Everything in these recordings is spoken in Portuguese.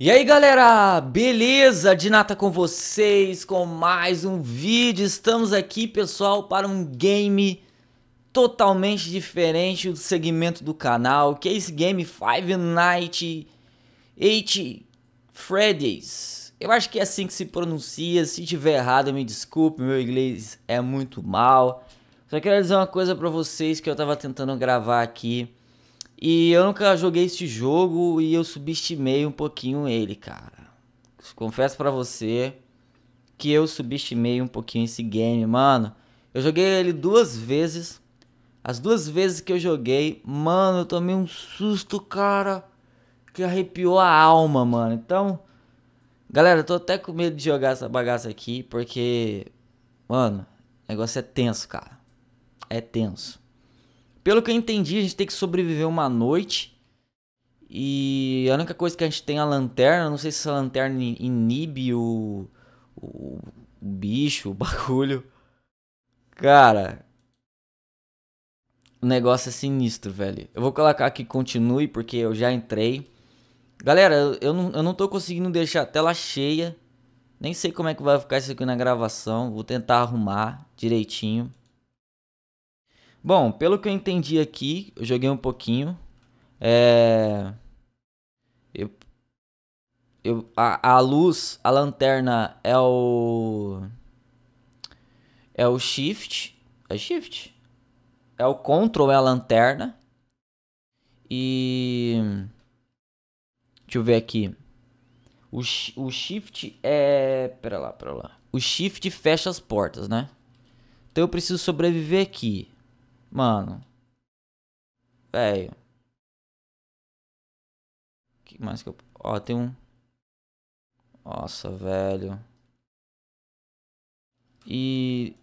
E aí galera, beleza? De nata com vocês, com mais um vídeo. Estamos aqui, pessoal, para um game totalmente diferente do segmento do canal, que é esse game Five Nights at Freddy's. Eu acho que é assim que se pronuncia, se tiver errado me desculpe, meu inglês é muito mal. Só quero dizer uma coisa para vocês que eu estava tentando gravar aqui e eu nunca joguei esse jogo e eu subestimei um pouquinho ele, cara. Confesso para você que eu subestimei um pouquinho esse game, mano. Eu joguei ele duas vezes. As duas vezes que eu joguei, mano, eu tomei um susto, cara, que arrepiou a alma, mano. Então, galera, eu tô até com medo de jogar essa bagaça aqui, porque, mano, o negócio é tenso, cara. É tenso. Pelo que eu entendi, a gente tem que sobreviver uma noite. E a única coisa que a gente tem é a lanterna. Não sei se essa lanterna inibe o, o, o bicho, o bagulho. Cara, o negócio é sinistro, velho. Eu vou colocar aqui continue, porque eu já entrei. Galera, eu não, eu não tô conseguindo deixar a tela cheia. Nem sei como é que vai ficar isso aqui na gravação. Vou tentar arrumar direitinho. Bom, pelo que eu entendi aqui, eu joguei um pouquinho. É... Eu... Eu... A, a luz, a lanterna é o. É o shift. É shift? É o control, é a lanterna. E. Deixa eu ver aqui. O, o shift é. Pera lá, pera lá. O shift fecha as portas, né? Então eu preciso sobreviver aqui. Mano. Velho. Que mais que eu. Ó, tem um. Nossa, velho. E.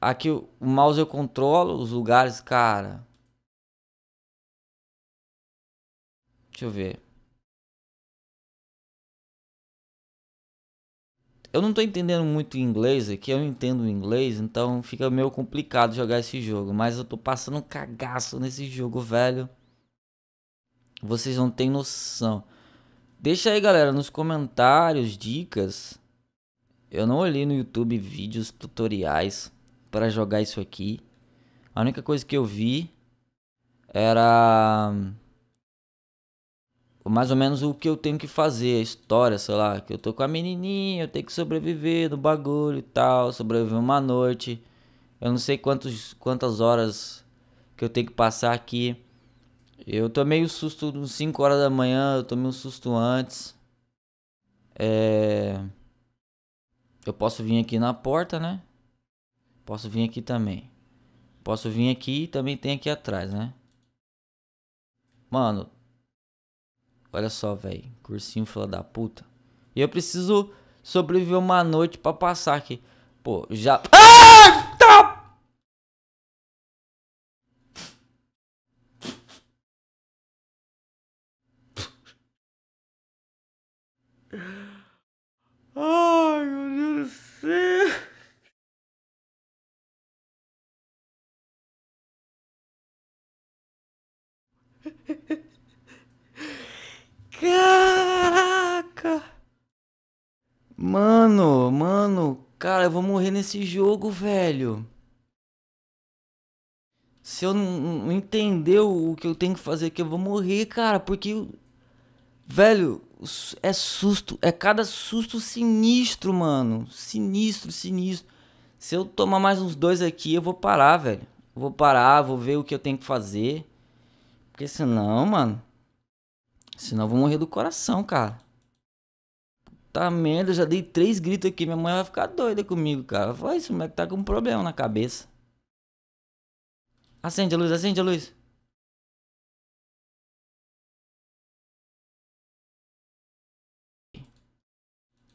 Aqui o mouse eu controlo os lugares, cara. Deixa eu ver. Eu não tô entendendo muito inglês aqui, eu entendo inglês, então fica meio complicado jogar esse jogo. Mas eu tô passando um cagaço nesse jogo, velho. Vocês não têm noção. Deixa aí, galera, nos comentários dicas. Eu não olhei no YouTube vídeos, tutoriais para jogar isso aqui. A única coisa que eu vi era mais ou menos o que eu tenho que fazer, a história, sei lá, que eu tô com a menininha, eu tenho que sobreviver no bagulho e tal, sobreviver uma noite. Eu não sei quantos, quantas horas que eu tenho que passar aqui. Eu tomei o um susto uns 5 horas da manhã, eu tomei um susto antes. É... Eu posso vir aqui na porta, né? Posso vir aqui também. Posso vir aqui e também tem aqui atrás, né? Mano, Olha só, velho. Cursinho fila da puta. E eu preciso sobreviver uma noite pra passar aqui. Pô, já... Ah! Tá! Mano, mano, cara, eu vou morrer nesse jogo, velho. Se eu não entender o que eu tenho que fazer aqui, eu vou morrer, cara, porque. Velho, é susto, é cada susto sinistro, mano. Sinistro, sinistro. Se eu tomar mais uns dois aqui, eu vou parar, velho. vou parar, vou ver o que eu tenho que fazer. Porque senão, mano. Senão eu vou morrer do coração, cara. Tá merda, já dei três gritos aqui. Minha mãe vai ficar doida comigo, cara. Fala isso, moleque tá com um problema na cabeça. Acende a luz, acende a luz.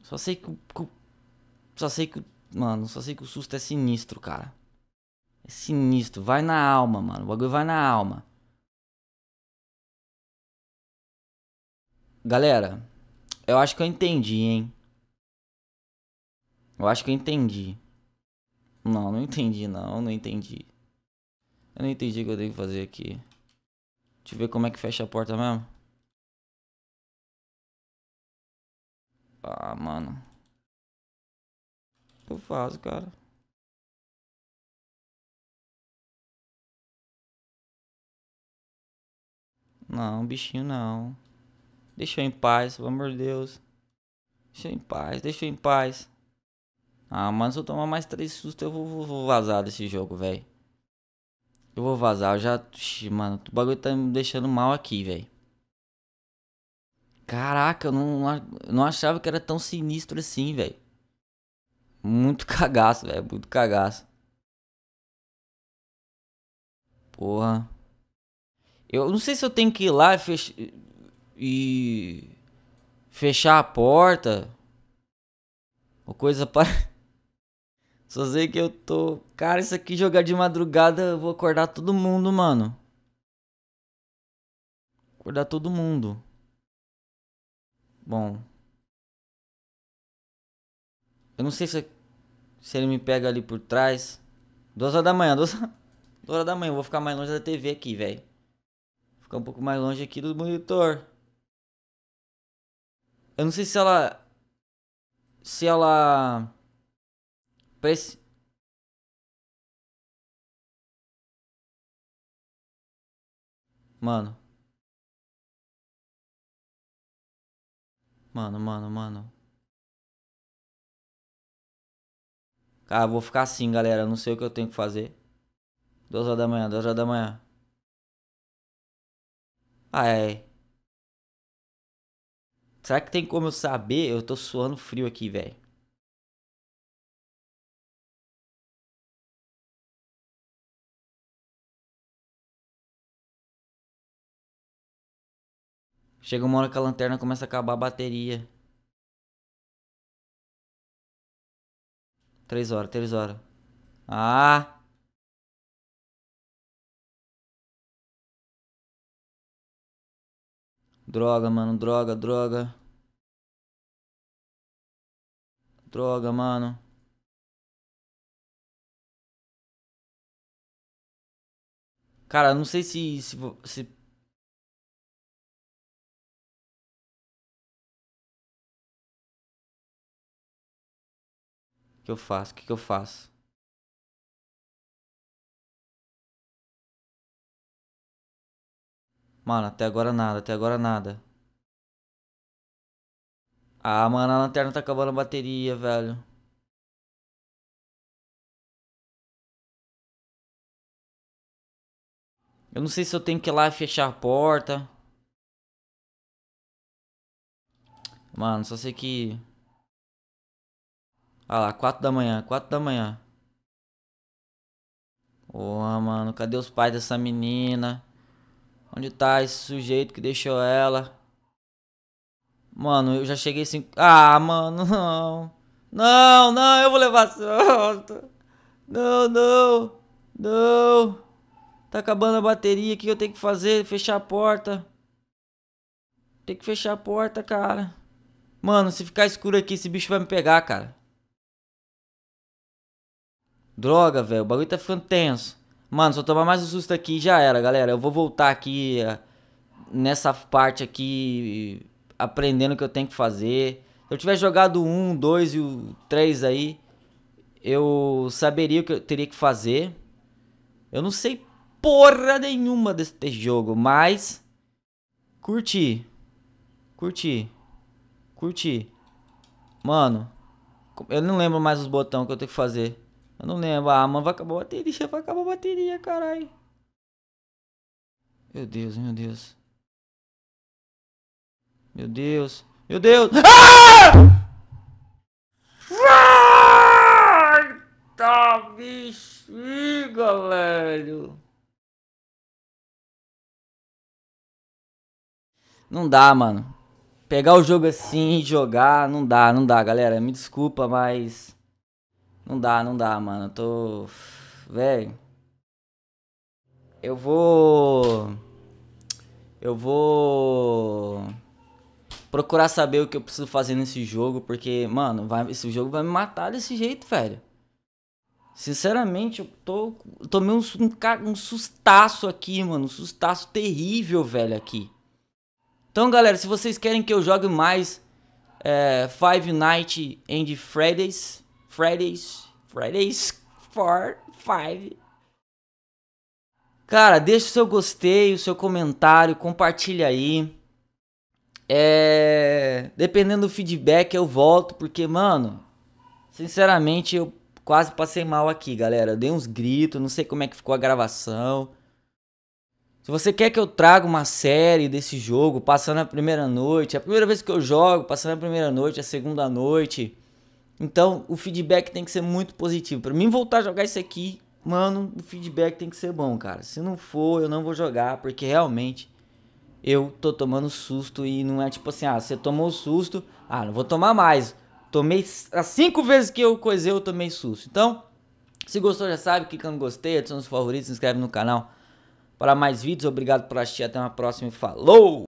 Só sei que, o. Só sei que. Mano, só sei que o susto é sinistro, cara. É sinistro. Vai na alma, mano. O bagulho vai na alma. Galera, eu acho que eu entendi, hein? Eu acho que eu entendi. Não, não entendi não, não entendi. Eu não entendi o que eu tenho que fazer aqui. Deixa eu ver como é que fecha a porta mesmo. Ah, mano. O que eu faço, cara? Não, bichinho não. Deixa eu em paz, pelo amor de Deus. Deixa eu em paz, deixa eu em paz. Ah, mano, se eu tomar mais três sustos, eu vou, vou vazar desse jogo, velho. Eu vou vazar, eu já. Mano, o bagulho tá me deixando mal aqui, velho. Caraca, eu não, não achava que era tão sinistro assim, velho. Muito cagaço, velho. Muito cagaço. Porra. Eu não sei se eu tenho que ir lá e fechar e fechar a porta ou coisa para. Só sei que eu tô. Cara, isso aqui jogar de madrugada, eu vou acordar todo mundo, mano. Acordar todo mundo. Bom. Eu não sei se, se ele me pega ali por trás. Duas horas da manhã, duas, duas horas da manhã. Eu vou ficar mais longe da TV aqui, velho. Ficar um pouco mais longe aqui do monitor. Eu não sei se ela. Se ela. parece. Mano. Mano, mano, mano. Cara, vou ficar assim, galera. Não sei o que eu tenho que fazer. Duas horas da manhã, duas horas da manhã. Ah, é. Será que tem como eu saber? Eu tô suando frio aqui, velho. Chega uma hora que a lanterna começa a acabar a bateria. Três horas, três horas. Ah! Droga, mano, droga, droga. Droga, mano. Cara, não sei se, se, se... que eu faço? O que, que eu faço? Mano, até agora nada, até agora nada. Ah, mano, a lanterna tá acabando a bateria, velho. Eu não sei se eu tenho que ir lá e fechar a porta. Mano, só sei que... Ah lá, 4 da manhã, 4 da manhã. Porra, mano, cadê os pais dessa menina? Onde tá esse sujeito que deixou ela? Mano, eu já cheguei cinco... Ah, mano, não. Não, não, eu vou levar solto. Não, não. Não. Tá acabando a bateria. O que eu tenho que fazer? Fechar a porta. Tem que fechar a porta, cara. Mano, se ficar escuro aqui, esse bicho vai me pegar, cara. Droga, velho. O bagulho tá ficando tenso. Mano, se eu tomar mais um susto aqui, já era, galera. Eu vou voltar aqui eh, nessa parte aqui aprendendo o que eu tenho que fazer. Se eu tiver jogado um, dois e o três aí, eu saberia o que eu teria que fazer. Eu não sei porra nenhuma desse jogo, mas curti. Curti. Curti. Mano, eu não lembro mais os botões que eu tenho que fazer. Eu não lembro. Ah, mano, vai acabar a bateria, vai acabar a bateria, caralho. Meu Deus, meu Deus. Meu Deus. Meu Deus. Ah! tá bexiga, velho. Não dá, mano. Pegar o jogo assim e jogar, não dá, não dá, galera. Me desculpa, mas... Não dá, não dá, mano. Eu tô. Velho. Eu vou. Eu vou. Procurar saber o que eu preciso fazer nesse jogo, porque, mano, vai, esse jogo vai me matar desse jeito, velho. Sinceramente, eu tô. Eu tomei um, um, um sustaço aqui, mano. Um sustaço terrível, velho, aqui. Então, galera, se vocês querem que eu jogue mais é, Five Nights and Fridays, Fridays. Fridays 4, 5. Cara, deixa o seu gostei, o seu comentário, compartilha aí. É... Dependendo do feedback, eu volto, porque, mano, sinceramente, eu quase passei mal aqui, galera. Eu dei uns gritos, não sei como é que ficou a gravação. Se você quer que eu traga uma série desse jogo, passando a primeira noite, é a primeira vez que eu jogo, passando a primeira noite, é a segunda noite, então, o feedback tem que ser muito positivo. Para mim voltar a jogar isso aqui, mano, o feedback tem que ser bom, cara. Se não for, eu não vou jogar, porque realmente eu tô tomando susto e não é tipo assim, ah, você tomou susto, ah, não vou tomar mais. Tomei as cinco vezes que eu coisei, eu tomei susto. Então, se gostou já sabe, clica no gostei, adiciona os favoritos, se inscreve no canal para mais vídeos. Obrigado por assistir, até uma próxima e falou!